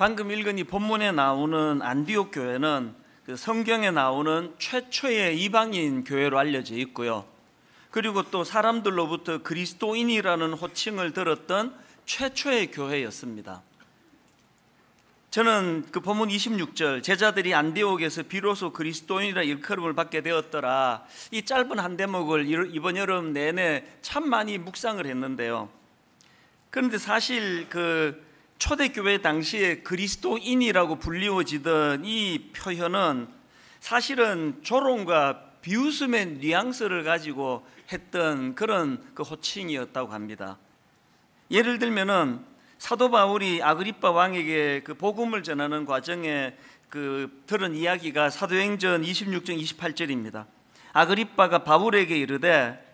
방금 읽은 이 본문에 나오는 안디옥 교회는 그 성경에 나오는 최초의 이방인 교회로 알려져 있고요. 그리고 또 사람들로부터 그리스도인이라는 호칭을 들었던 최초의 교회였습니다. 저는 그 본문 26절 제자들이 안디옥에서 비로소 그리스도인이라 일컬음을 받게 되었더라. 이 짧은 한 대목을 이번 여름 내내 참 많이 묵상을 했는데요. 그런데 사실 그 초대교회 당시에 그리스도인이라고 불리워지던 이 표현은 사실은 조롱과 비웃음의 뉘앙스를 가지고 했던 그런 그 호칭이었다고 합니다. 예를 들면은 사도 바울이 아그리빠 왕에게 그 복음을 전하는 과정에 그 들은 이야기가 사도행전 26장 28절입니다. 아그리빠가 바울에게 이르되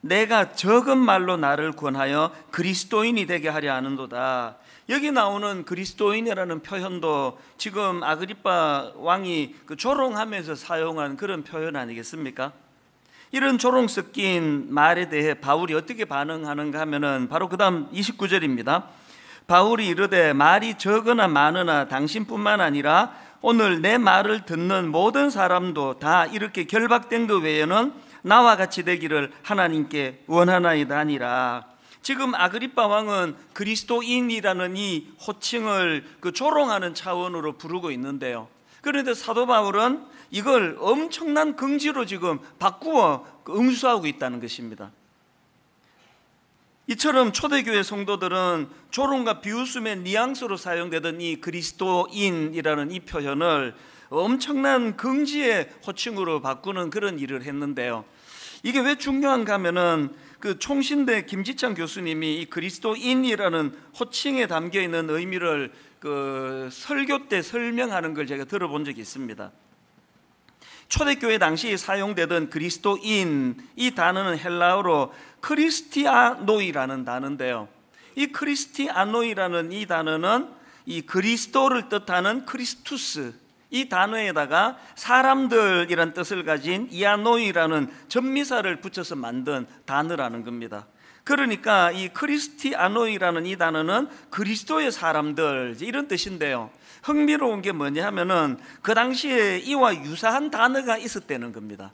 내가 적은 말로 나를 권하여 그리스도인이 되게 하려 하는도다. 여기 나오는 그리스도인이라는 표현도 지금 아그리파 왕이 그 조롱하면서 사용한 그런 표현 아니겠습니까? 이런 조롱 섞인 말에 대해 바울이 어떻게 반응하는가 하면은 바로 그다음 29절입니다. 바울이 이르되 말이 적으나 많으나 당신뿐만 아니라 오늘 내 말을 듣는 모든 사람도 다 이렇게 결박된 것 외에는 나와 같이 되기를 하나님께 원하나이다 니라 지금 아그리파 왕은 그리스도인이라는 이 호칭을 그 조롱하는 차원으로 부르고 있는데요. 그런데 사도 바울은 이걸 엄청난 긍지로 지금 바꾸어 그 응수하고 있다는 것입니다. 이처럼 초대교회 성도들은 조롱과 비웃음의 뉘앙스로 사용되던 이 그리스도인이라는 이 표현을 엄청난 긍지의 호칭으로 바꾸는 그런 일을 했는데요. 이게 왜 중요한가 하면은 그 총신대 김지창 교수님이 이 그리스도인이라는 호칭에 담겨 있는 의미를 그 설교 때 설명하는 걸 제가 들어본 적이 있습니다. 초대교회 당시 사용되던 그리스도인 이 단어는 헬라어로 크리스티아노이라는 단어인데요. 이 크리스티아노이라는 이 단어는 이 그리스도를 뜻하는 크리스투스 이 단어에다가 사람들이란 뜻을 가진 이아노이라는 전미사를 붙여서 만든 단어라는 겁니다. 그러니까 이 크리스티아노이라는 이 단어는 그리스도의 사람들 이런 뜻인데요. 흥미로운 게 뭐냐 하면은 그 당시에 이와 유사한 단어가 있었다는 겁니다.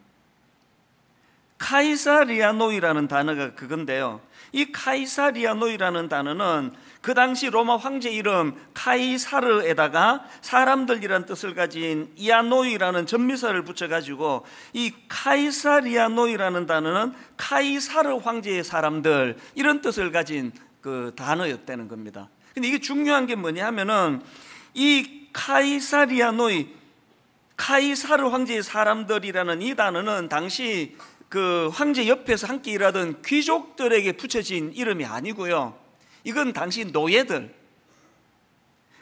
카이사리아노이라는 단어가 그건데요. 이 카이사리아노이라는 단어는 그 당시 로마 황제 이름 카이사르에다가 사람들이란 뜻을 가진 이아노이라는 전미사를 붙여가지고 이 카이사리아노이라는 단어는 카이사르 황제의 사람들 이런 뜻을 가진 그 단어였다는 겁니다. 근데 이게 중요한 게 뭐냐 하면은 이 카이사리아노이 카이사르 황제의 사람들이라는 이 단어는 당시 그 황제 옆에서 함께 일하던 귀족들에게 붙여진 이름이 아니고요. 이건 당시 노예들.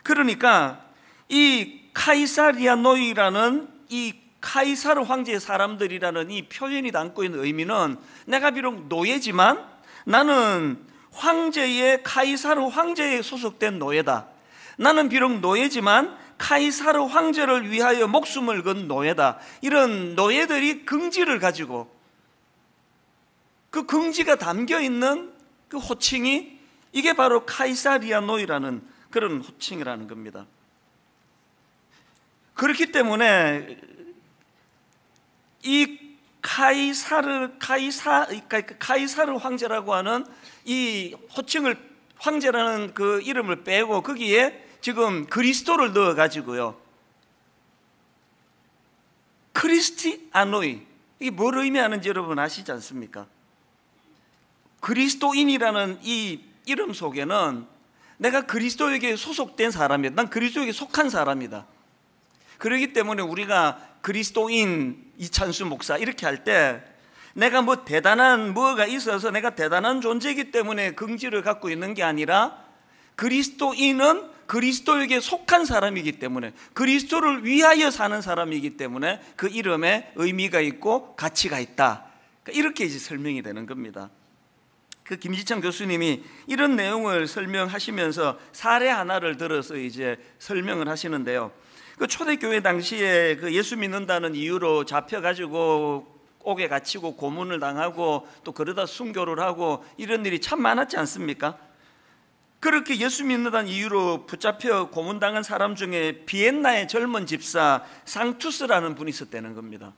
그러니까 이 카이사리아노이라는 이 카이사르 황제의 사람들이라는 이 표현이 담고 있는 의미는 내가 비록 노예지만 나는 황제의 카이사르 황제에 소속된 노예다. 나는 비록 노예지만 카이사르 황제를 위하여 목숨을 건 노예다. 이런 노예들이 긍지를 가지고 그 긍지가 담겨 있는 그 호칭이 이게 바로 카이사리아노이라는 그런 호칭이라는 겁니다. 그렇기 때문에 이 카이사르 카이사 그러니까 그 카이사르 황제라고 하는 이 호칭을 황제라는 그 이름을 빼고 거기에 지금 그리스도를 넣어 가지고요. 크리스티아노이 이게 뭘 의미하는지 여러분 아시지 않습니까? 그리스도인이라는 이 이름 속에는 내가 그리스도에게 소속된 사람이야. 난 그리스도에게 속한 사람이다. 그러기 때문에 우리가 그리스도인 이찬수 목사 이렇게 할 때 내가 뭐 대단한 무가 있어서 내가 대단한 존재이기 때문에 긍지를 갖고 있는 게 아니라 그리스도인은 그리스도에게 속한 사람이기 때문에 그리스도를 위하여 사는 사람이기 때문에 그 이름에 의미가 있고 가치가 있다. 그러니까 이렇게 이제 설명이 되는 겁니다. 그 김지창 교수님이 이런 내용을 설명하시면서 사례 하나를 들어서 이제 설명을 하시는데요. 그 초대교회 당시에 그 예수 믿는다는 이유로 잡혀가지고 옥에 갇히고 고문을 당하고 또 그러다 순교를 하고 이런 일이 참 많았지 않습니까? 그렇게 예수 믿는다는 이유로 붙잡혀 고문당한 사람 중에 비엔나의 젊은 집사 상투스라는 분이 있었다는 겁니다.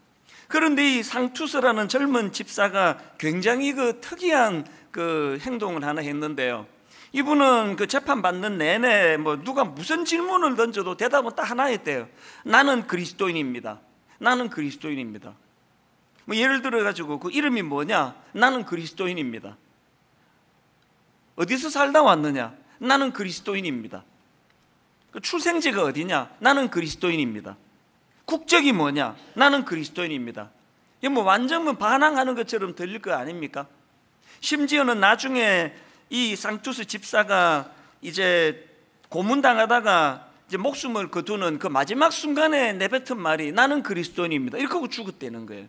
그런데 이 상투스라는 젊은 집사가 굉장히 그 특이한 그 행동을 하나 했는데요. 이분은 그 재판 받는 내내 뭐 누가 무슨 질문을 던져도 대답은 딱 하나였대요. 나는 그리스도인입니다. 나는 그리스도인입니다. 뭐 예를 들어 가지고 그 이름이 뭐냐? 나는 그리스도인입니다. 어디서 살다 왔느냐? 나는 그리스도인입니다. 그 출생지가 어디냐? 나는 그리스도인입니다. 국적이 뭐냐? 나는 그리스도인입니다. 이뭐 완전 반항하는 것처럼 들릴 거 아닙니까? 심지어는 나중에 이 상투스 집사가 이제 고문당하다가 이제 목숨을 거두는 그 마지막 순간에 내뱉은 말이 나는 그리스도인입니다. 이렇게 하고 죽었다는 거예요.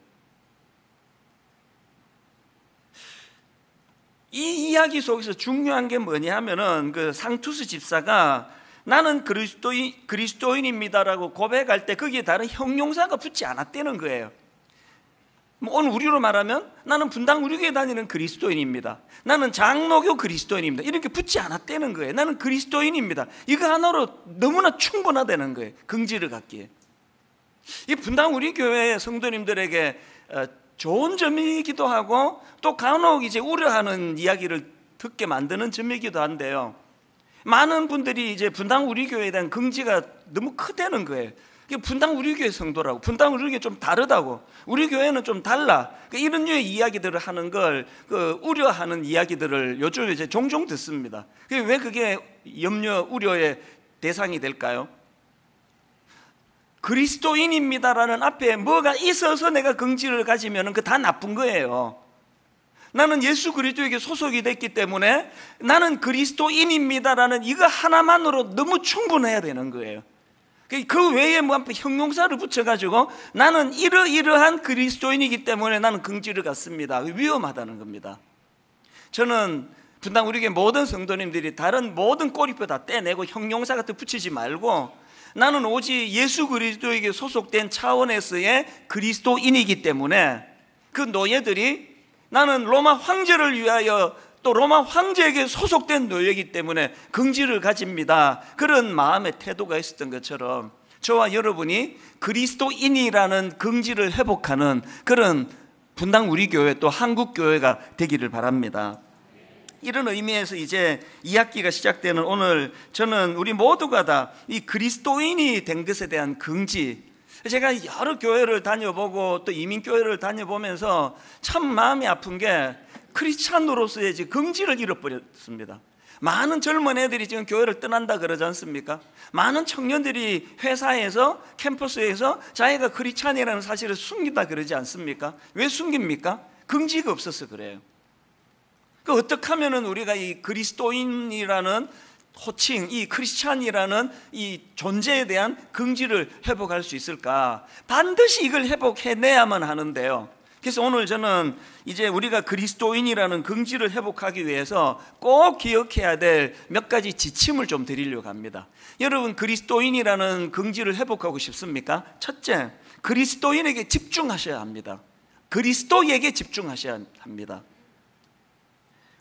이 이야기 속에서 중요한 게 뭐냐 하면은 그 상투스 집사가 나는 그리스도인, 그리스도인입니다라고 고백할 때 거기에 다른 형용사가 붙지 않았다는 거예요. 뭐 오늘 우리로 말하면 나는 분당 우리교회 다니는 그리스도인입니다. 나는 장로교 그리스도인입니다. 이렇게 붙지 않았다는 거예요. 나는 그리스도인입니다. 이거 하나로 너무나 충분하다는 거예요. 긍지를 갖기에. 이 분당 우리교회 성도님들에게 어, 좋은 점이기도 하고 또 간혹 이제 우려하는 이야기를 듣게 만드는 점이기도 한데요. 많은 분들이 이제 분당 우리교회에 대한 긍지가 너무 크다는 거예요. 분당 우리 교회 성도라고. 분당 우리 교회 좀 다르다고. 우리 교회는 좀 달라. 그 이런 류의 이야기들을 하는 걸 그 우려하는 이야기들을 요즘에 이제 종종 듣습니다. 그 왜 그게 염려 우려의 대상이 될까요? 그리스도인입니다라는 앞에 뭐가 있어서 내가 긍지를 가지면 그 다 나쁜 거예요. 나는 예수 그리스도에게 소속이 됐기 때문에 나는 그리스도인입니다라는 이거 하나만으로 너무 충분해야 되는 거예요. 그, 그 외에 뭐 형용사를 붙여가지고 나는 이러이러한 그리스도인이기 때문에 나는 긍지를 갖습니다. 위험하다는 겁니다. 저는 분당 우리에게 모든 성도님들이 다른 모든 꼬리뼈 다 떼내고 형용사 같은 붙이지 말고 나는 오직 예수 그리스도에게 소속된 차원에서의 그리스도인이기 때문에 그 노예들이 나는 로마 황제를 위하여 또 로마 황제에게 소속된 노예이기 때문에 긍지를 가집니다. 그런 마음의 태도가 있었던 것처럼 저와 여러분이 그리스도인이라는 긍지를 회복하는 그런 분당 우리 교회 또 한국 교회가 되기를 바랍니다. 이런 의미에서 이제 2학기가 시작되는 오늘 저는 우리 모두가 다 이 그리스도인이 된 것에 대한 긍지 제가 여러 교회를 다녀보고 또 이민교회를 다녀보면서 참 마음이 아픈 게 크리스찬으로서의 긍지를 잃어버렸습니다. 많은 젊은 애들이 지금 교회를 떠난다 그러지 않습니까? 많은 청년들이 회사에서 캠퍼스에서 자기가 크리스찬이라는 사실을 숨긴다 그러지 않습니까? 왜 숨깁니까? 긍지가 없어서 그래요. 그 어떻게 하면 우리가 이 그리스도인이라는 호칭, 이 크리스찬이라는 이 존재에 대한 긍지를 회복할 수 있을까? 반드시 이걸 회복해내야만 하는데요. 그래서 오늘 저는 이제 우리가 그리스도인이라는 긍지를 회복하기 위해서 꼭 기억해야 될 몇 가지 지침을 좀 드리려고 합니다. 여러분 그리스도인이라는 긍지를 회복하고 싶습니까? 첫째, 그리스도인에게 집중하셔야 합니다. 그리스도에게 집중하셔야 합니다.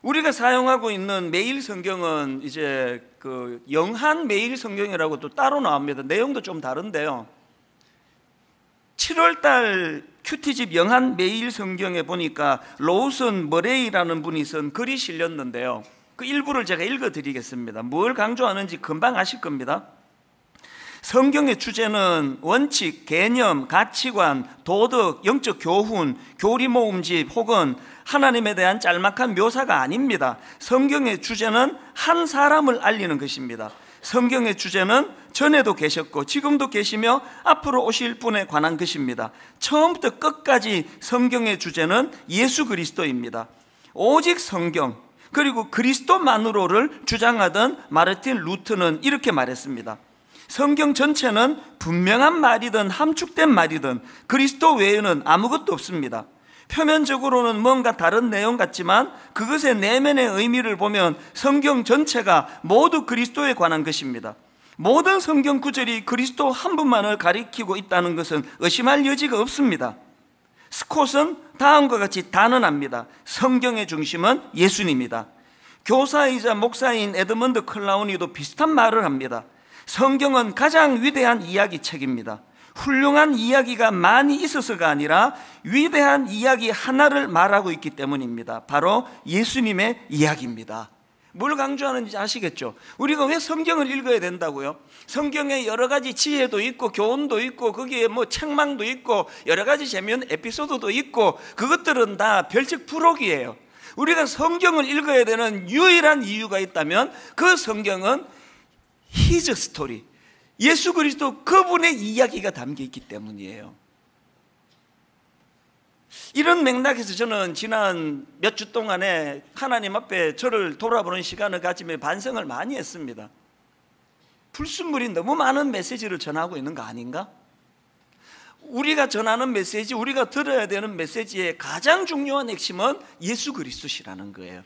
우리가 사용하고 있는 매일 성경은 이제 그 영한 매일 성경이라고 또 따로 나옵니다. 내용도 좀 다른데요. 7월 달 큐티집 영한 매일 성경에 보니까 로우슨 머레이라는 분이 쓴 글이 실렸는데요. 그 일부를 제가 읽어 드리겠습니다. 뭘 강조하는지 금방 아실 겁니다. 성경의 주제는 원칙, 개념, 가치관, 도덕, 영적 교훈, 교리 모음집 혹은 하나님에 대한 짤막한 묘사가 아닙니다. 성경의 주제는 한 사람을 알리는 것입니다. 성경의 주제는 전에도 계셨고 지금도 계시며 앞으로 오실 분에 관한 것입니다. 처음부터 끝까지 성경의 주제는 예수 그리스도입니다. 오직 성경 그리고 그리스도만으로를 주장하던 마르틴 루트는 이렇게 말했습니다. 성경 전체는 분명한 말이든 함축된 말이든 그리스도 외에는 아무것도 없습니다. 표면적으로는 뭔가 다른 내용 같지만 그것의 내면의 의미를 보면 성경 전체가 모두 그리스도에 관한 것입니다. 모든 성경 구절이 그리스도 한 분만을 가리키고 있다는 것은 의심할 여지가 없습니다. 스콧은 다음과 같이 단언합니다. 성경의 중심은 예수님입니다 교사이자 목사인 에드먼드 클라우니도 비슷한 말을 합니다. 성경은 가장 위대한 이야기책입니다. 훌륭한 이야기가 많이 있어서가 아니라 위대한 이야기 하나를 말하고 있기 때문입니다. 바로 예수님의 이야기입니다. 뭘 강조하는지 아시겠죠? 우리가 왜 성경을 읽어야 된다고요? 성경에 여러 가지 지혜도 있고 교훈도 있고 거기에 뭐 책망도 있고 여러 가지 재미있는 에피소드도 있고 그것들은 다 별책 부록이에요. 우리가 성경을 읽어야 되는 유일한 이유가 있다면 그 성경은 히즈 스토리 예수 그리스도 그분의 이야기가 담겨 있기 때문이에요. 이런 맥락에서 저는 지난 몇 주 동안에 하나님 앞에 저를 돌아보는 시간을 가지며 반성을 많이 했습니다. 불순물이 너무 많은 메시지를 전하고 있는 거 아닌가? 우리가 전하는 메시지, 우리가 들어야 되는 메시지의 가장 중요한 핵심은 예수 그리스도시라는 거예요.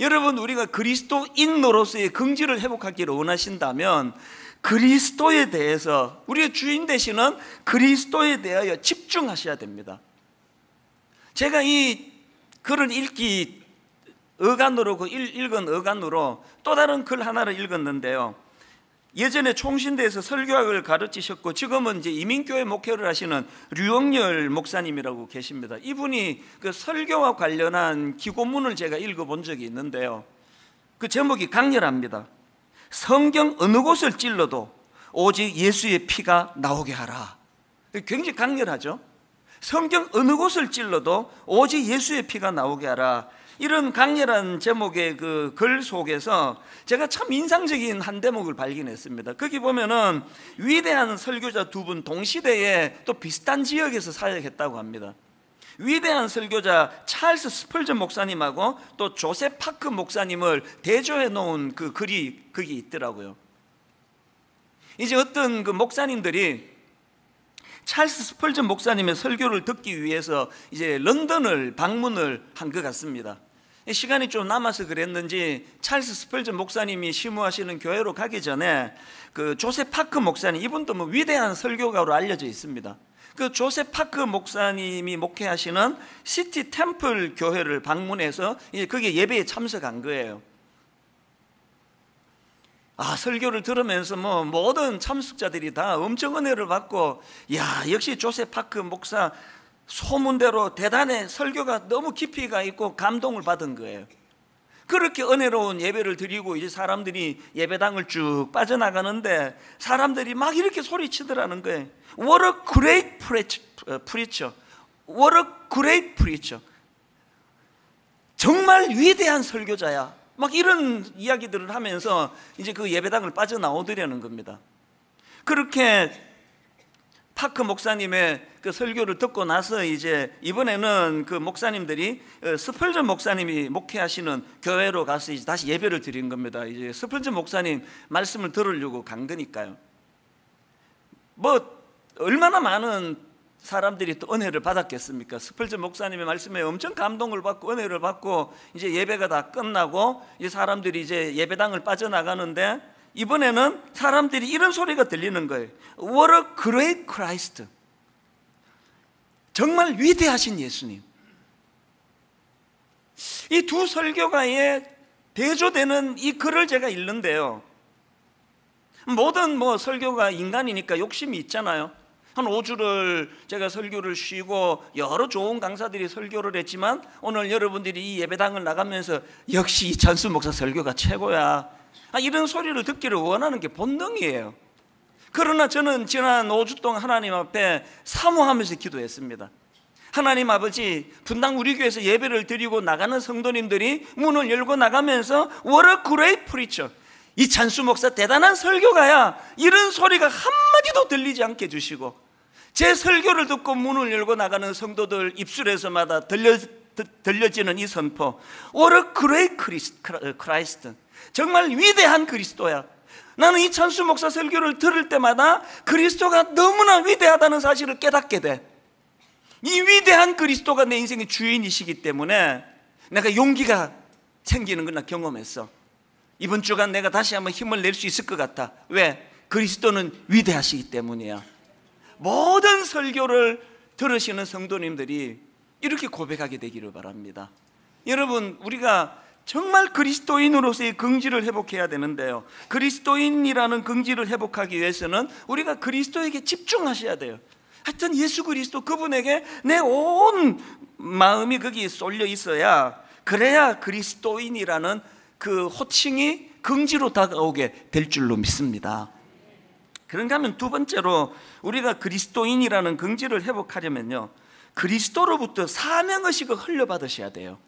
여러분 우리가 그리스도인으로서의 긍지를 회복하기를 원하신다면 그리스도에 대해서 우리의 주인 되시는 그리스도에 대하여 집중하셔야 됩니다. 제가 이 글을 읽기 어간으로 그 읽은 어간으로 또 다른 글 하나를 읽었는데요. 예전에 총신대에서 설교학을 가르치셨고 지금은 이제 이민교회 목회를 하시는 류영열 목사님이라고 계십니다. 이분이 그 설교와 관련한 기고문을 제가 읽어본 적이 있는데요. 그 제목이 강렬합니다. 성경 어느 곳을 찔러도 오직 예수의 피가 나오게 하라. 굉장히 강렬하죠? 성경 어느 곳을 찔러도 오직 예수의 피가 나오게 하라. 이런 강렬한 제목의 그 글 속에서 제가 참 인상적인 한 대목을 발견했습니다. 거기 보면은 위대한 설교자 두 분 동시대에 또 비슷한 지역에서 사역했다고 합니다. 위대한 설교자 찰스 스펄전 목사님하고 또조세 파크 목사님을 대조해 놓은 그 글이 그게 있더라고요. 이제 어떤 그 목사님들이 찰스 스펄전 목사님의 설교를 듣기 위해서 이제 런던을 방문을 한 것 같습니다. 시간이 좀 남아서 그랬는지 찰스 스펄전 목사님이 심무하시는 교회로 가기 전에 그 조셉 파크 목사님 이분도 뭐 위대한 설교가로 알려져 있습니다. 그 조셉 파크 목사님이 목회하시는 시티 템플 교회를 방문해서 이제 그게 예배에 참석한 거예요. 아, 설교를 들으면서 뭐 모든 참석자들이 다 엄청 은혜를 받고 야, 역시 조셉 파크 목사 소문대로 대단해 설교가 너무 깊이가 있고 감동을 받은 거예요. 그렇게 은혜로운 예배를 드리고 이제 사람들이 예배당을 쭉 빠져나가는데 사람들이 막 이렇게 소리치더라는 거예요. What a great 어, preacher. What a great preacher. 정말 위대한 설교자야. 막 이런 이야기들을 하면서 이제 그 예배당을 빠져나오더라는 겁니다. 그렇게 파크 목사님의 그 설교를 듣고 나서 이제 이번에는 그 목사님들이 어, 스펄전 목사님이 목회하시는 교회로 가서 이제 다시 예배를 드린 겁니다. 이제 스펄전 목사님 말씀을 들으려고 간 거니까요. 뭐 얼마나 많은 사람들이 또 은혜를 받았겠습니까? 스펄전 목사님의 말씀에 엄청 감동을 받고 은혜를 받고 이제 예배가 다 끝나고 이 사람들이 이제 예배당을 빠져나가는데 이번에는 사람들이 이런 소리가 들리는 거예요. What a great Christ. 정말 위대하신 예수님. 이 두 설교가에 대조되는 이 글을 제가 읽는데요. 모든 뭐 설교가 인간이니까 욕심이 있잖아요. 한 5주를 제가 설교를 쉬고 여러 좋은 강사들이 설교를 했지만 오늘 여러분들이 이 예배당을 나가면서 역시 이찬수 목사 설교가 최고야. 아, 이런 소리를 듣기를 원하는 게 본능이에요. 그러나 저는 지난 5주 동안 하나님 앞에 사모하면서 기도했습니다. 하나님 아버지, 분당 우리 교회에서 예배를 드리고 나가는 성도님들이 문을 열고 나가면서 What a great preacher. 이 찬수 목사 대단한 설교가야. 이런 소리가 한마디도 들리지 않게 주시고 제 설교를 듣고 문을 열고 나가는 성도들 입술에서마다 들려, 들려지는 이 선포 What a great Christ. 정말 위대한 그리스도야. 나는 이 찬수 목사 설교를 들을 때마다 그리스도가 너무나 위대하다는 사실을 깨닫게 돼. 이 위대한 그리스도가 내 인생의 주인이시기 때문에 내가 용기가 생기는 걸나 경험했어. 이번 주간 내가 다시 한번 힘을 낼 수 있을 것 같아. 왜? 그리스도는 위대하시기 때문이야. 모든 설교를 들으시는 성도님들이 이렇게 고백하게 되기를 바랍니다. 여러분, 우리가 정말 그리스도인으로서의 긍지를 회복해야 되는데요. 그리스도인이라는 긍지를 회복하기 위해서는 우리가 그리스도에게 집중하셔야 돼요. 하여튼 예수 그리스도 그분에게 내 온 마음이 거기 쏠려 있어야 그래야 그리스도인이라는 그 호칭이 긍지로 다가오게 될 줄로 믿습니다. 그런가 하면 두 번째로 우리가 그리스도인이라는 긍지를 회복하려면요. 그리스도로부터 사명의식을 흘려받으셔야 돼요.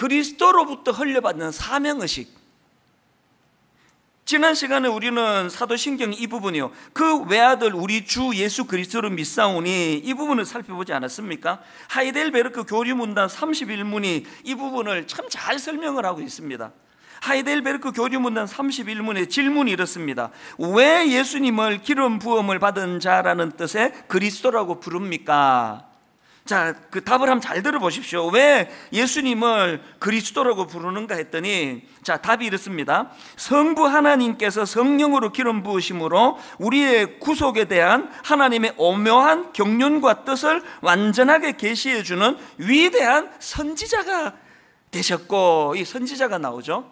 그리스도로부터 흘려받는 사명의식. 지난 시간에 우리는 사도신경 이 부분이요. 그 외아들 우리 주 예수 그리스도를 믿사오니 이 부분을 살펴보지 않았습니까? 하이델베르크 교리문단 31문이 이 부분을 참 잘 설명을 하고 있습니다. 하이델베르크 교리문단 31문의 질문이 이렇습니다. 왜 예수님을 기름 부음을 받은 자라는 뜻의 그리스도라고 부릅니까? 자, 그 답을 한번 잘 들어보십시오. 왜 예수님을 그리스도라고 부르는가 했더니, 자, 답이 이렇습니다. 성부 하나님께서 성령으로 기름 부으심으로 우리의 구속에 대한 하나님의 오묘한 경륜과 뜻을 완전하게 계시해주는 위대한 선지자가 되셨고, 이 선지자가 나오죠.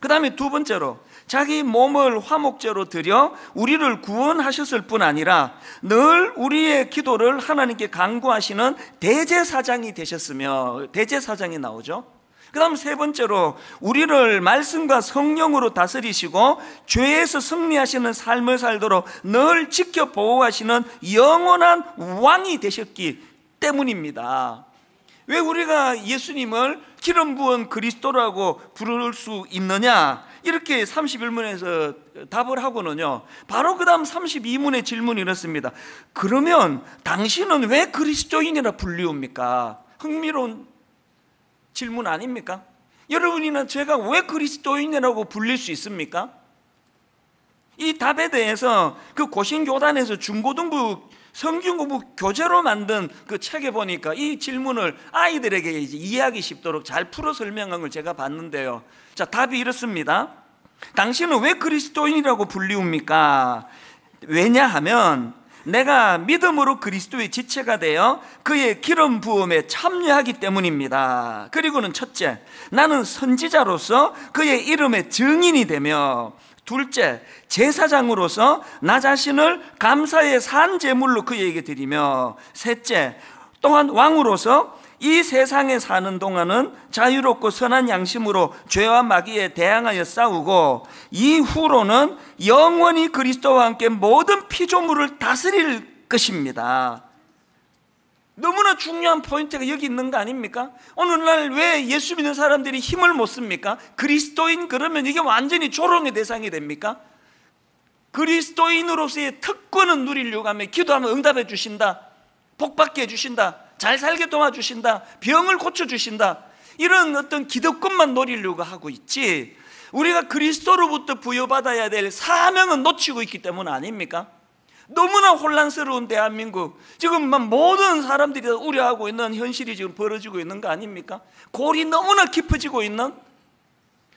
그 다음에 두 번째로, 자기 몸을 화목제로 드려 우리를 구원하셨을 뿐 아니라 늘 우리의 기도를 하나님께 강구하시는 대제사장이 되셨으며 대제사장이 나오죠. 그다음 세 번째로 우리를 말씀과 성령으로 다스리시고 죄에서 승리하시는 삶을 살도록 늘 지켜 보호하시는 영원한 왕이 되셨기 때문입니다. 왜 우리가 예수님을 기름 부은 그리스도라고 부를 수 있느냐? 이렇게 31문에서 답을 하고는요. 바로 그 다음 32문의 질문이 이렇습니다. 그러면 당신은 왜 그리스도인이라 불리웁니까? 흥미로운 질문 아닙니까? 여러분이나 제가 왜 그리스도인이라고 불릴 수 있습니까? 이 답에 대해서 그 고신교단에서 중고등부 성경공부 교재로 만든 그 책에 보니까 이 질문을 아이들에게 이제 이해하기 쉽도록 잘 풀어 설명한 걸 제가 봤는데요. 자, 답이 이렇습니다. 당신은 왜 그리스도인이라고 불리웁니까? 왜냐하면 내가 믿음으로 그리스도의 지체가 되어 그의 기름 부음에 참여하기 때문입니다. 그리고는 첫째, 나는 선지자로서 그의 이름의 증인이 되며 둘째, 제사장으로서 나 자신을 감사의 산 제물로 그에게 드리며 셋째, 또한 왕으로서 이 세상에 사는 동안은 자유롭고 선한 양심으로 죄와 마귀에 대항하여 싸우고 이후로는 영원히 그리스도와 함께 모든 피조물을 다스릴 것입니다. 너무나 중요한 포인트가 여기 있는 거 아닙니까? 오늘날 왜 예수 믿는 사람들이 힘을 못 씁니까? 그리스도인 그러면 이게 완전히 조롱의 대상이 됩니까? 그리스도인으로서의 특권은 누리려고 하며 기도하면 응답해 주신다. 복 받게 해 주신다. 잘 살게 도와주신다. 병을 고쳐주신다. 이런 어떤 기득권만 노리려고 하고 있지. 우리가 그리스도로부터 부여받아야 될 사명은 놓치고 있기 때문 아닙니까? 너무나 혼란스러운 대한민국 지금 막 모든 사람들이 우려하고 있는 현실이 지금 벌어지고 있는 거 아닙니까? 골이 너무나 깊어지고 있는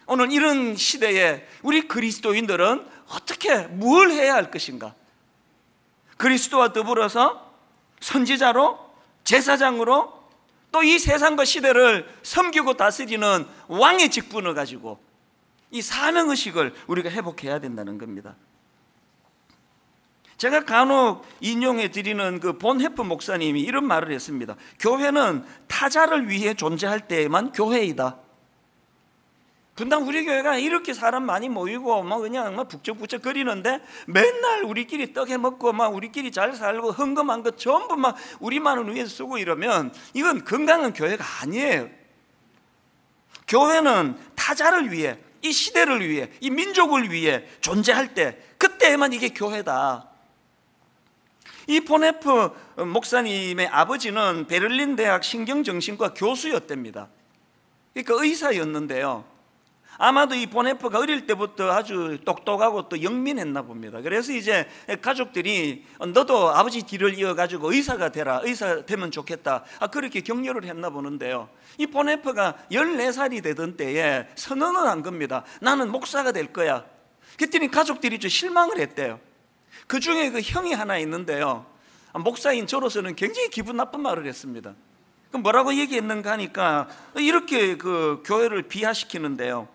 오늘 이런 시대에 우리 그리스도인들은 어떻게 뭘 해야 할 것인가? 그리스도와 더불어서 선지자로 제사장으로 또 이 세상과 시대를 섬기고 다스리는 왕의 직분을 가지고 이 사명의식을 우리가 회복해야 된다는 겁니다. 제가 간혹 인용해 드리는 그 본헤프 목사님이 이런 말을 했습니다. 교회는 타자를 위해 존재할 때에만 교회이다. 분당 우리 교회가 이렇게 사람 많이 모이고 막 뭐 그냥 막 뭐 북적북적 거리는데 맨날 우리끼리 떡 해 먹고 막 우리끼리 잘 살고 헌금한것 전부 막 우리만을 위해서 쓰고 이러면 이건 건강한 교회가 아니에요. 교회는 타자를 위해 이 시대를 위해 이 민족을 위해 존재할 때 그때에만 이게 교회다. 이 포네프 목사님의 아버지는 베를린 대학 신경정신과 교수였답니다. 그러니까 의사였는데요. 아마도 이 보네프가 어릴 때부터 아주 똑똑하고 또 영민했나 봅니다. 그래서 이제 가족들이 너도 아버지 뒤를 이어가지고 의사가 되라, 의사 되면 좋겠다. 아, 그렇게 격려를 했나 보는데요. 이 보네프가 14살이 되던 때에 선언을 한 겁니다. 나는 목사가 될 거야. 그랬더니 가족들이 좀 실망을 했대요. 그 중에 그 형이 하나 있는데요. 아, 목사인 저로서는 굉장히 기분 나쁜 말을 했습니다. 그럼 뭐라고 얘기했는가 하니까 이렇게 그 교회를 비하시키는데요.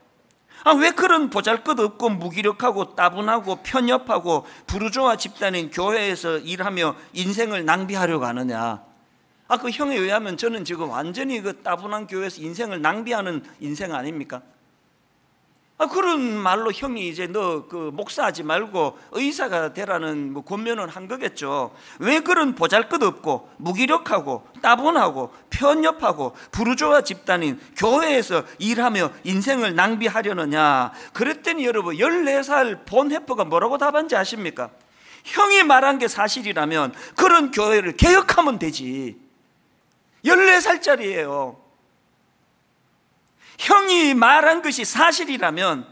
아, 왜 그런 보잘것없고 무기력하고 따분하고 편협하고 부르조아 집단인 교회에서 일하며 인생을 낭비하려고 하느냐? 아, 그 형에 의하면 저는 지금 완전히 그 따분한 교회에서 인생을 낭비하는 인생 아닙니까? 아, 그런 말로 형이 이제 너 그 목사하지 말고 의사가 되라는 뭐권면을한 거겠죠. 왜 그런 보잘것없고 무기력하고 따분하고 편협하고 부르조아 집단인 교회에서 일하며 인생을 낭비하려느냐. 그랬더니 여러분 14살 본 해퍼가 뭐라고 답한지 아십니까? 형이 말한 게 사실이라면 그런 교회를 개혁하면 되지. 14살짜리예요. 형이 말한 것이 사실이라면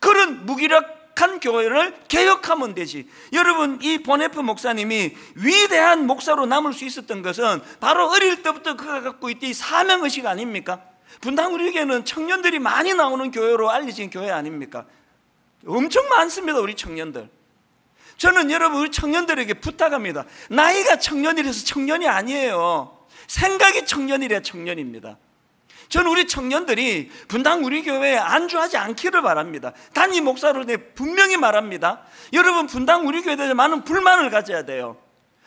그런 무기력한 교회를 개혁하면 되지. 여러분, 이 보네프 목사님이 위대한 목사로 남을 수 있었던 것은 바로 어릴 때부터 그가 갖고 있던 이 사명의식 아닙니까? 분당우리에게는 청년들이 많이 나오는 교회로 알려진 교회 아닙니까? 엄청 많습니다, 우리 청년들. 저는 여러분, 우리 청년들에게 부탁합니다. 나이가 청년이라서 청년이 아니에요. 생각이 청년이라 청년입니다. 저는 우리 청년들이 분당 우리 교회에 안주하지 않기를 바랍니다. 단임 목사로 내 분명히 말합니다. 여러분 분당 우리 교회에 대해서 많은 불만을 가져야 돼요.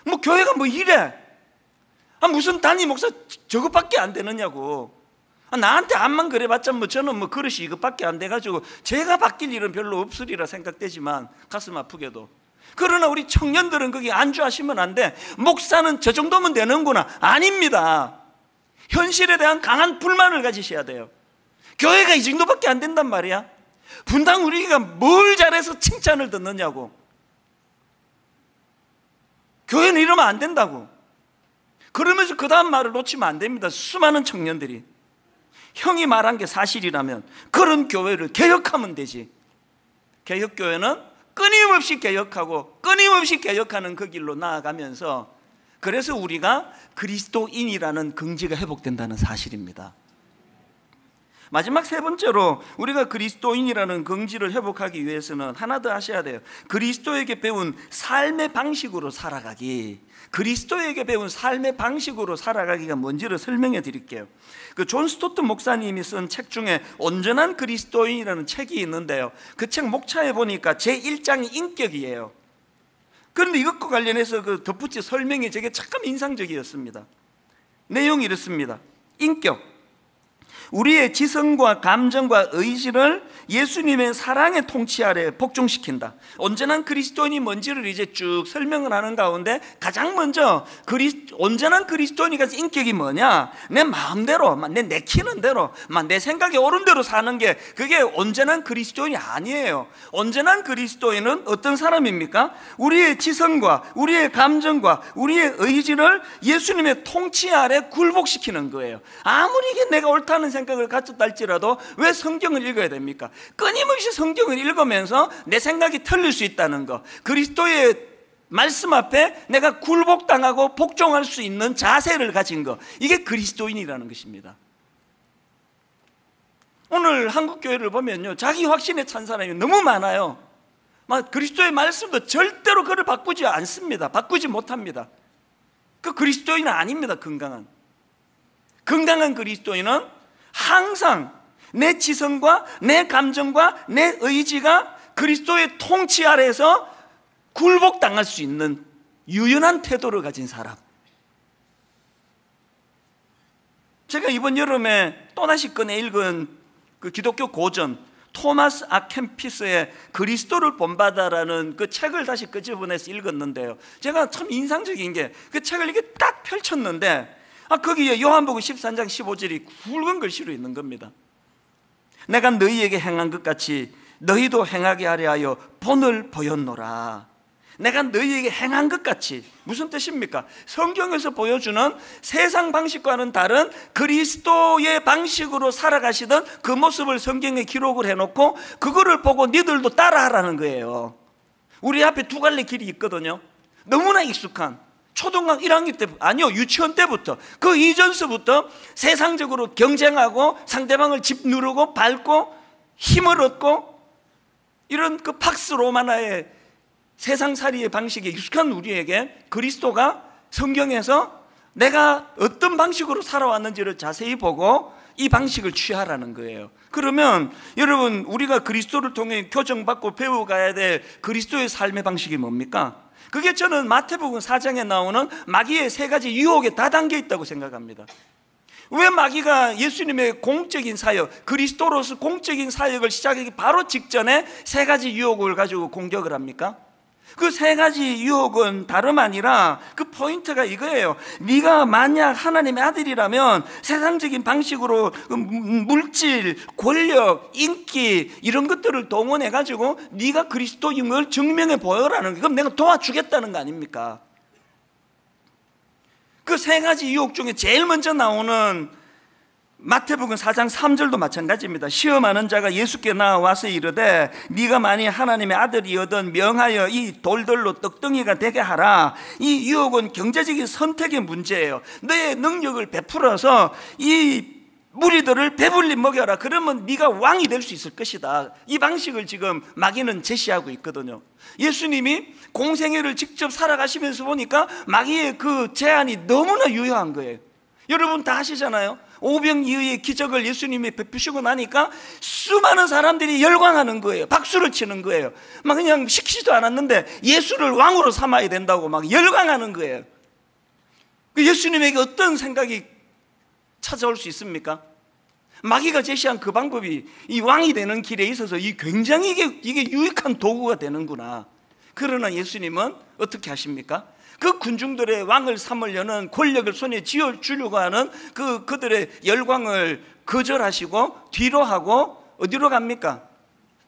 뭐 교회가 뭐 이래? 아 무슨 단임 목사 저것밖에 안 되느냐고. 아 나한테 암만 그래봤자 뭐 저는 뭐 그릇이 이것밖에 안 돼가지고 제가 바뀔 일은 별로 없으리라 생각되지만 가슴 아프게도 그러나 우리 청년들은 거기 안주하시면 안 돼. 목사는 저 정도면 되는구나. 아닙니다. 현실에 대한 강한 불만을 가지셔야 돼요. 교회가 이 정도밖에 안 된단 말이야. 분당 우리가 뭘 잘해서 칭찬을 듣느냐고. 교회는 이러면 안 된다고. 그러면서 그 다음 말을 놓치면 안 됩니다. 수많은 청년들이. 형이 말한 게 사실이라면 그런 교회를 개혁하면 되지. 개혁교회는 끊임없이 개혁하고 끊임없이 개혁하는 그 길로 나아가면서 그래서 우리가 그리스도인이라는 긍지가 회복된다는 사실입니다. 마지막 세 번째로 우리가 그리스도인이라는 긍지를 회복하기 위해서는 하나 더 하셔야 돼요. 그리스도에게 배운 삶의 방식으로 살아가기. 그리스도에게 배운 삶의 방식으로 살아가기가 뭔지를 설명해 드릴게요. 그 존 스토트 목사님이 쓴 책 중에 온전한 그리스도인이라는 책이 있는데요. 그 책 목차에 보니까 제1장이 인격이에요. 그런데 이것과 관련해서 그덧붙이 설명이 제게 참 인상적이었습니다. 내용이 이렇습니다. 인격. 우리의 지성과 감정과 의지를 예수님의 사랑의 통치 아래 복종시킨다. 언제나 그리스도인이 뭔지를 이제 쭉 설명을 하는 가운데 가장 먼저 그리 언제나 그리스도인이가 인격이 뭐냐? 내 마음대로, 내 내키는 대로, 내 생각이 옳은 대로 사는 게 그게 언제나 그리스도인이 아니에요. 언제나 그리스도인은 어떤 사람입니까? 우리의 지성과 우리의 감정과 우리의 의지를 예수님의 통치 아래 굴복시키는 거예요. 아무리 내가 옳다는 생각을 갖졌다 할지라도 왜 성경을 읽어야 됩니까? 끊임없이 성경을 읽으면서 내 생각이 틀릴 수 있다는 것. 그리스도의 말씀 앞에 내가 굴복당하고 복종할 수 있는 자세를 가진 것. 이게 그리스도인이라는 것입니다. 오늘 한국 교회를 보면요. 자기 확신에 찬 사람이 너무 많아요. 막 그리스도의 말씀도 절대로 그를 바꾸지 않습니다. 바꾸지 못합니다. 그 그리스도인은 아닙니다. 건강한. 건강한 그리스도인은 항상 내 지성과 내 감정과 내 의지가 그리스도의 통치 아래에서 굴복당할 수 있는 유연한 태도를 가진 사람. 제가 이번 여름에 또다시 꺼내 읽은 그 기독교 고전 토마스 아켄피스의 그리스도를 본받아라는 그 책을 다시 끄집어내서 그 읽었는데요. 제가 참 인상적인 게 그 책을 이렇게 딱 펼쳤는데 아 거기에 요한복음 13장 15절이 굵은 글씨로 있는 겁니다. 내가 너희에게 행한 것 같이 너희도 행하게 하려 하여 본을 보였노라. 내가 너희에게 행한 것 같이 무슨 뜻입니까? 성경에서 보여주는 세상 방식과는 다른 그리스도의 방식으로 살아가시던 그 모습을 성경에 기록을 해놓고 그거를 보고 니들도 따라하라는 거예요. 우리 앞에 두 갈래 길이 있거든요. 너무나 익숙한 초등학 1학년 때 아니요 유치원 때부터 그 이전서부터 세상적으로 경쟁하고 상대방을 집 누르고 밟고 힘을 얻고 이런 그 팍스 로마나의 세상살이의 방식에 익숙한 우리에게 그리스도가 성경에서 내가 어떤 방식으로 살아왔는지를 자세히 보고 이 방식을 취하라는 거예요. 그러면 여러분 우리가 그리스도를 통해 교정받고 배워가야 될 그리스도의 삶의 방식이 뭡니까? 그게 저는 마태복음 4장에 나오는 마귀의 세 가지 유혹에 다 담겨 있다고 생각합니다. 왜 마귀가 예수님의 공적인 사역, 그리스도로서 공적인 사역을 시작하기 바로 직전에 세 가지 유혹을 가지고 공격을 합니까? 그세 가지 유혹은 다름 아니라 그 포인트가 이거예요. 네가 만약 하나님의 아들이라면 세상적인 방식으로 음, 음, 물질, 권력, 인기 이런 것들을 동원해 가지고 네가 그리스도인 걸 증명해 보여라는 그럼 내가 도와주겠다는 거 아닙니까? 그 세 가지 유혹 중에 제일 먼저 나오는 마태복음 4장 3절도 마찬가지입니다. 시험하는 자가 예수께 나와서 이르되 네가 만일 하나님의 아들이여든 명하여 이 돌들로 떡덩이가 되게 하라. 이 유혹은 경제적인 선택의 문제예요. 너의 능력을 베풀어서 이 무리들을 배불리 먹여라. 그러면 네가 왕이 될 수 있을 것이다. 이 방식을 지금 마귀는 제시하고 있거든요. 예수님이 공생애를 직접 살아가시면서 보니까 마귀의 그 제안이 너무나 유효한 거예요. 여러분 다 아시잖아요. 오병 이의 기적을 예수님이 베푸시고 나니까 수많은 사람들이 열광하는 거예요. 박수를 치는 거예요. 막 그냥 시키지도 않았는데 예수를 왕으로 삼아야 된다고 막 열광하는 거예요. 그 예수님에게 어떤 생각이 찾아올 수 있습니까? 마귀가 제시한 그 방법이 이 왕이 되는 길에 있어서 이 굉장히 이게, 이게 유익한 도구가 되는구나. 그러나 예수님은 어떻게 하십니까? 그 군중들의 왕을 삼으려는 권력을 손에 쥐어 주려고 하는 그 그들의 열광을 거절하시고 뒤로 하고 어디로 갑니까?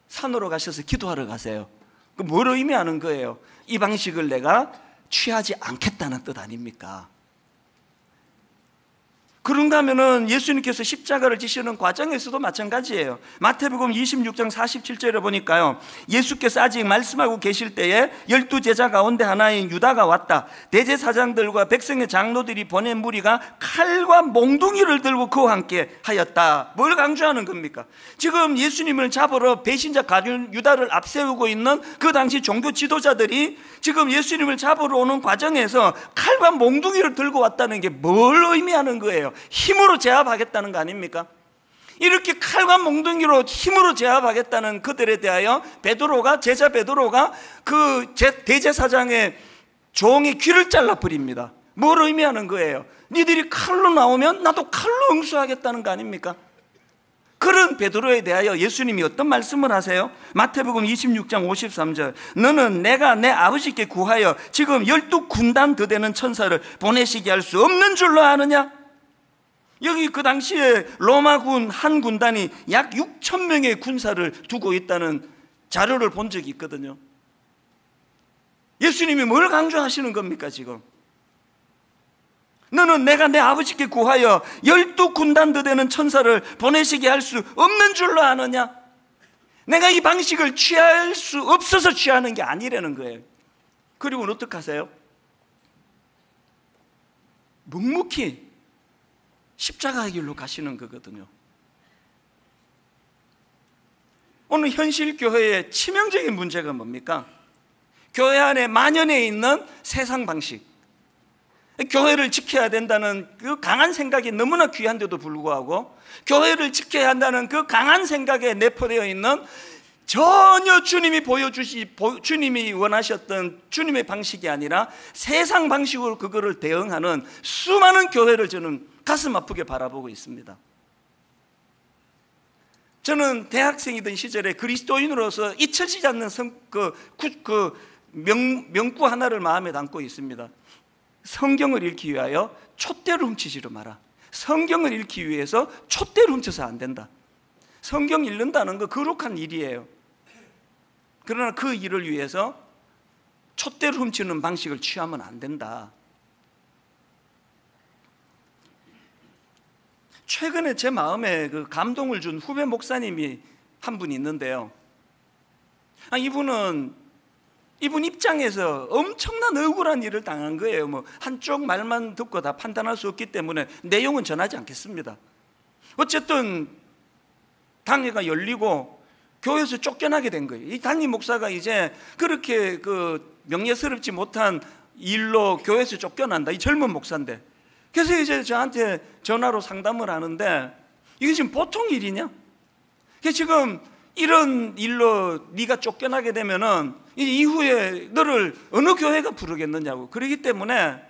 산으로 가셔서 기도하러 가세요. 그 뭐로 의미하는 거예요? 이 방식을 내가 취하지 않겠다는 뜻 아닙니까? 그런가하면은 예수님께서 십자가를 지시는 과정에서도 마찬가지예요. 마태복음 26장 47절에 보니까요. 예수께서 아직 말씀하고 계실 때에 열두 제자 가운데 하나인 유다가 왔다. 대제사장들과 백성의 장로들이 보낸 무리가 칼과 몽둥이를 들고 그와 함께 하였다. 뭘 강조하는 겁니까? 지금 예수님을 잡으러 배신자 가룟 유다를 앞세우고 있는 그 당시 종교 지도자들이 지금 예수님을 잡으러 오는 과정에서 칼과 몽둥이를 들고 왔다는 게 뭘 의미하는 거예요? 힘으로 제압하겠다는 거 아닙니까? 이렇게 칼과 몽둥이로 힘으로 제압하겠다는 그들에 대하여 베드로가 제자 베드로가 그 대제사장의 종이 귀를 잘라 버립니다. 뭘 의미하는 거예요? 니들이 칼로 나오면 나도 칼로 응수하겠다는 거 아닙니까? 그런 베드로에 대하여 예수님이 어떤 말씀을 하세요? 마태복음 26장 53절 너는 내가 내 아버지께 구하여 지금 열두 군단 드되는 천사를 보내시게 할 수 없는 줄로 아느냐? 여기 그 당시에 로마군 한 군단이 약 6천 명의 군사를 두고 있다는 자료를 본 적이 있거든요. 예수님이 뭘 강조하시는 겁니까 지금? 너는 내가 내 아버지께 구하여 열두 군단도 되는 천사를 보내시게 할 수 없는 줄로 아느냐? 내가 이 방식을 취할 수 없어서 취하는 게 아니라는 거예요. 그리고는 어떡하세요? 묵묵히 십자가의 길로 가시는 거거든요. 오늘 현실 교회의 치명적인 문제가 뭡니까? 교회 안에 만연해 있는 세상 방식. 교회를 지켜야 된다는 그 강한 생각이 너무나 귀한데도 불구하고 교회를 지켜야 한다는 그 강한 생각에 내포되어 있는 전혀 주님이 보여주시 주님이 원하셨던 주님의 방식이 아니라 세상 방식으로 그거를 대응하는 수많은 교회를 저는 가슴 아프게 바라보고 있습니다. 저는 대학생이던 시절에 그리스도인으로서 잊혀지지 않는 성, 그, 그 명, 명구 하나를 마음에 담고 있습니다. 성경을 읽기 위하여 촛대를 훔치지를 마라. 성경을 읽기 위해서 촛대를 훔쳐서 안 된다. 성경 읽는다는 거 거룩한 일이에요. 그러나 그 일을 위해서 촛대를 훔치는 방식을 취하면 안 된다. 최근에 제 마음에 그 감동을 준 후배 목사님이 한 분 있는데요. 아, 이분은 이분 입장에서 엄청난 억울한 일을 당한 거예요. 뭐 한쪽 말만 듣고 다 판단할 수 없기 때문에 내용은 전하지 않겠습니다. 어쨌든 당회가 열리고 교회에서 쫓겨나게 된 거예요. 이 단임 목사가 이제 그렇게 그 명예스럽지 못한 일로 교회에서 쫓겨난다. 이 젊은 목사인데. 그래서 이제 저한테 전화로 상담을 하는데 이게 지금 보통 일이냐? 그 지금 이런 일로 네가 쫓겨나게 되면은 이후에 너를 어느 교회가 부르겠느냐고. 그러기 때문에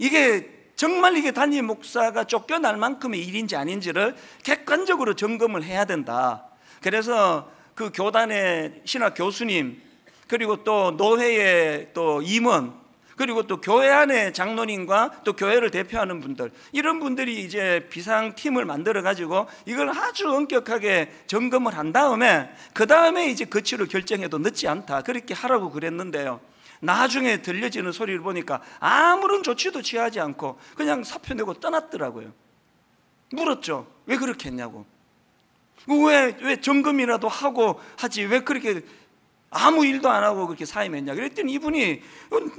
이게 정말 이게 단임 목사가 쫓겨날 만큼의 일인지 아닌지를 객관적으로 점검을 해야 된다. 그래서 그 교단의 신학 교수님 그리고 또 노회의 또 임원 그리고 또 교회 안에 장로님과 또 교회를 대표하는 분들 이런 분들이 이제 비상팀을 만들어 가지고 이걸 아주 엄격하게 점검을 한 다음에 그 다음에 이제 거치를 결정해도 늦지 않다 그렇게 하라고 그랬는데요. 나중에 들려지는 소리를 보니까 아무런 조치도 취하지 않고 그냥 사표 내고 떠났더라고요. 물었죠. 왜 그렇게 했냐고. 왜, 왜 점검이라도 하고 하지. 왜 그렇게 아무 일도 안 하고 그렇게 사임했냐? 그랬더니 이분이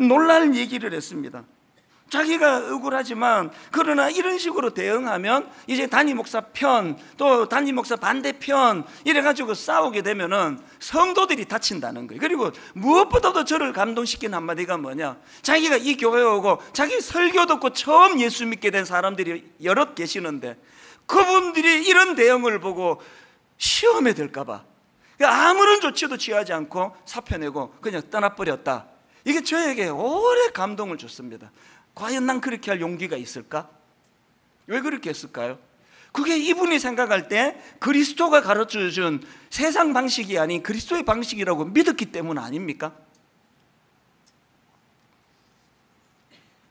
놀랄 얘기를 했습니다. 자기가 억울하지만 그러나 이런 식으로 대응하면 이제 단임 목사 편 또 단임 목사 반대편 이래 가지고 싸우게 되면은 성도들이 다친다는 거예요. 그리고 무엇보다도 저를 감동시킨 한마디가 뭐냐? 자기가 이 교회 오고 자기 설교 듣고 처음 예수 믿게 된 사람들이 여럿 계시는데 그분들이 이런 대응을 보고 시험에 들까 봐 아무런 조치도 취하지 않고 사표내고 그냥 떠나버렸다. 이게 저에게 오래 감동을 줬습니다. 과연 난 그렇게 할 용기가 있을까? 왜 그렇게 했을까요? 그게 이분이 생각할 때 그리스도가 가르쳐 준 세상 방식이 아닌 그리스도의 방식이라고 믿었기 때문 아닙니까?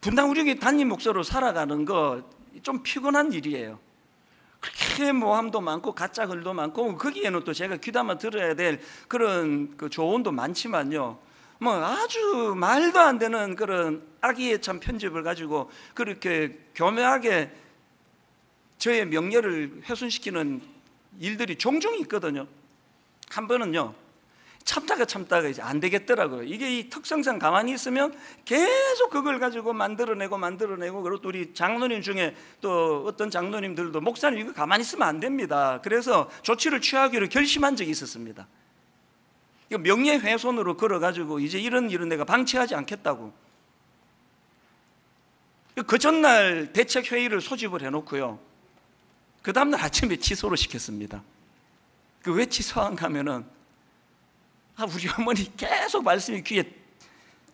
분당 우리에게 단임 목사로 살아가는 거 좀 피곤한 일이에요. 그렇게 모함도 많고 가짜 글도 많고 뭐 거기에는 또 제가 귀담아 들어야 될 그런 그 조언도 많지만요. 뭐 아주 말도 안 되는 그런 악의의 참 편집을 가지고 그렇게 교묘하게 저의 명예를 훼손시키는 일들이 종종 있거든요. 한 번은요. 참다가 참다가 이제 안 되겠더라고요. 이게 이 특성상 가만히 있으면 계속 그걸 가지고 만들어내고 만들어내고 그리고 또 우리 장로님 중에 또 어떤 장로님들도 목사님 이거 가만히 있으면 안 됩니다. 그래서 조치를 취하기로 결심한 적이 있었습니다. 이거 명예훼손으로 걸어가지고 이제 이런 일은 내가 방치하지 않겠다고. 그 전날 대책 회의를 소집을 해놓고요. 그 다음날 아침에 취소를 시켰습니다. 그왜 취소한가 하면은 아, 우리 어머니 계속 말씀이 귀에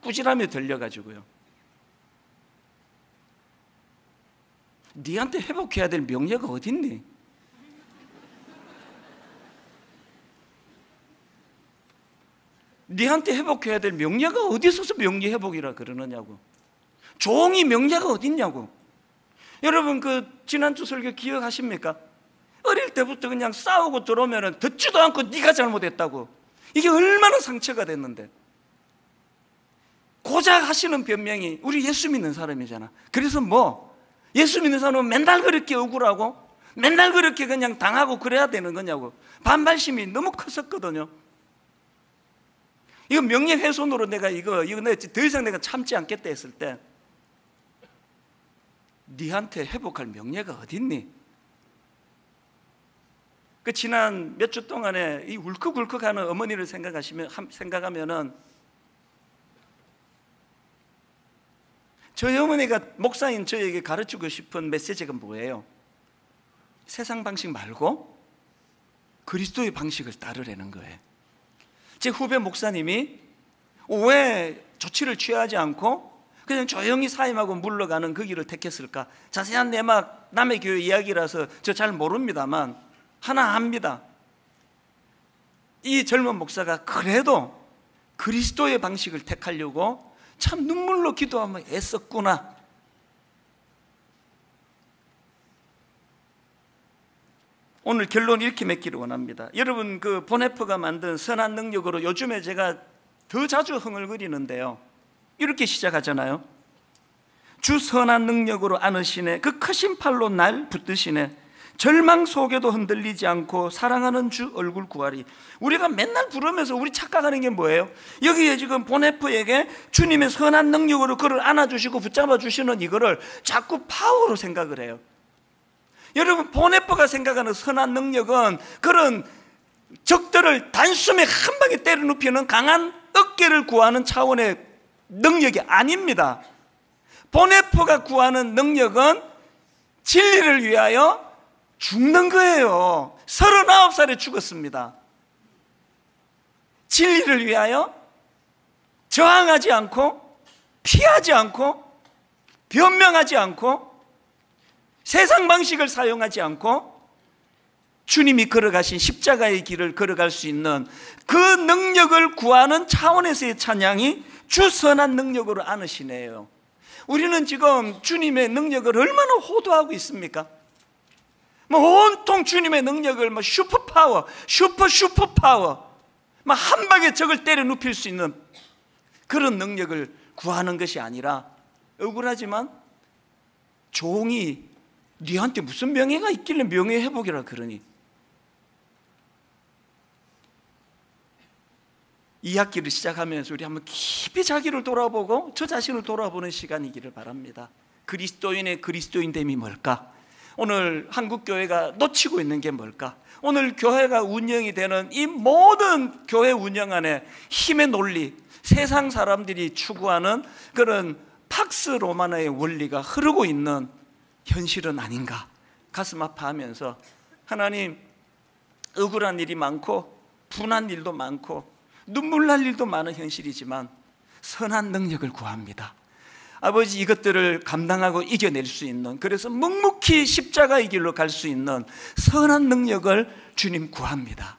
꾸지람에 들려가지고요. 네한테 회복해야 될 명예가 어딨니? 네한테 회복해야 될 명예가 어디 있어서 명예 회복이라 그러느냐고. 종이 명예가 어딨냐고. 여러분 그 지난주 설교 기억하십니까? 어릴 때부터 그냥 싸우고 들어오면 듣지도 않고 네가 잘못했다고. 이게 얼마나 상처가 됐는데 고작 하시는 변명이 우리 예수 믿는 사람이잖아 그래서 뭐 예수 믿는 사람은 맨날 그렇게 억울하고 맨날 그렇게 그냥 당하고 그래야 되는 거냐고 반발심이 너무 컸었거든요 이거 명예훼손으로 내가 이거 이거 내가 더 이상 내가 참지 않겠다 했을 때 니한테 회복할 명예가 어딨니? 그 지난 몇 주 동안에 이 울컥울컥하는 어머니를 생각하시면 생각하면은 저희 어머니가 목사인 저에게 가르치고 싶은 메시지가 뭐예요? 세상 방식 말고 그리스도의 방식을 따르라는 거예요. 제 후배 목사님이 왜 조치를 취하지 않고 그냥 조용히 사임하고 물러가는 그 길을 택했을까? 자세한 내막 남의 교회 이야기라서 저 잘 모릅니다만 하나 압니다. 이 젊은 목사가 그래도 그리스도의 방식을 택하려고 참 눈물로 기도하며 애썼구나. 오늘 결론 이렇게 맺기를 원합니다. 여러분 그 보네프가 만든 선한 능력으로 요즘에 제가 더 자주 흥얼거리는데요. 이렇게 시작하잖아요. 주 선한 능력으로 안으시네. 그 크신 팔로 날 붙드시네. 절망 속에도 흔들리지 않고 사랑하는 주 얼굴 구하리. 우리가 맨날 부르면서 우리 착각하는 게 뭐예요? 여기에 지금 보네프에게 주님의 선한 능력으로 그를 안아주시고 붙잡아 주시는 이거를 자꾸 파워로 생각을 해요. 여러분 보네프가 생각하는 선한 능력은 그런 적들을 단숨에 한 방에 때려눕히는 강한 어깨를 구하는 차원의 능력이 아닙니다. 보네프가 구하는 능력은 진리를 위하여 죽는 거예요. 39살에 죽었습니다. 진리를 위하여 저항하지 않고 피하지 않고 변명하지 않고 세상 방식을 사용하지 않고 주님이 걸어가신 십자가의 길을 걸어갈 수 있는 그 능력을 구하는 차원에서의 찬양이 주선한 능력으로 안으시네요. 우리는 지금 주님의 능력을 얼마나 호도하고 있습니까? 뭐 온통 주님의 능력을 뭐 슈퍼 파워, 슈퍼 뭐 슈퍼 파워, 막한 방에 적을 때려 눕힐 수 있는 그런 능력을 구하는 것이 아니라 억울하지만 종이 네한테 무슨 명예가 있길래 명예 회복이라 그러니 이 학기를 시작하면서 우리 한번 깊이 자기를 돌아보고 저 자신을 돌아보는 시간이기를 바랍니다. 그리스도인의 그리스도인됨이 뭘까? 오늘 한국 교회가 놓치고 있는 게 뭘까? 오늘 교회가 운영이 되는 이 모든 교회 운영 안에 힘의 논리, 세상 사람들이 추구하는 그런 팍스 로마나의 원리가 흐르고 있는 현실은 아닌가 가슴 아파하면서 하나님 억울한 일이 많고 분한 일도 많고 눈물 날 일도 많은 현실이지만 선한 능력을 구합니다. 아버지 이것들을 감당하고 이겨낼 수 있는 그래서 묵묵히 십자가의 길로 갈 수 있는 선한 능력을 주님 구합니다.